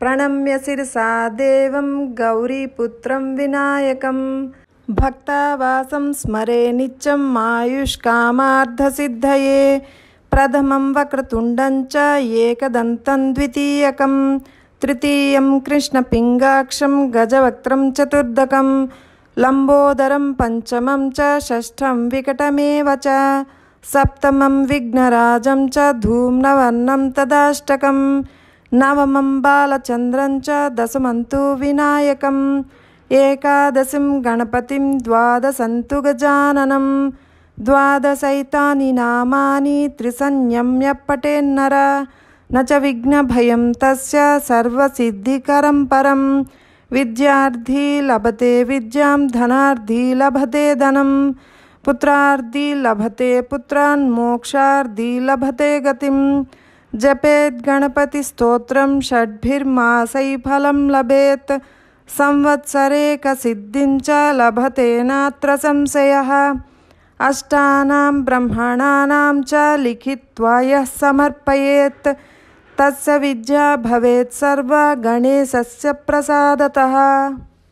प्रणम्य सिरसा देवं गौरीपुत्रं विनायकं भक्तावासं स्मरे निच्चं मायुष्कामार्धसिद्धये प्रथमं वक्रतुण्डं च एकदन्तं द्वितीयकं तृतीयं कृष्णपिङ्गाक्षं गजवक्त्रं चतुर्दकं लम्बोदरं पञ्चमं च षष्ठं विकटमेव सप्तमं विघ्नराजं च धूम्नवर्णं तदाष्टकं नवमं बालचन्द्रं च दशमं तु विनायकम् एकादशीं गणपतिं तु गजाननं द्वादशैतानि नामानि त्रिसंज्ञम्यप्पटेन्नर न च विघ्नभयं तस्य सर्वसिद्धिकरं परं विद्यार्थी लभते विद्यां धनार्थी लभते धनम् पुत्रार्दी लभते पुत्रान् मोक्षार्दी लभते गतिम् जपेत् गणपतिस्तोत्रं षड्भिर्मासैफलं लभेत् संवत्सरेकसिद्धिं च लभते नात्र संशयः अष्टानां ब्रह्मणानां च लिखित्वा यः समर्पयेत् तस्य विद्या भवेत् सर्वा गणेशस्य प्रसादतः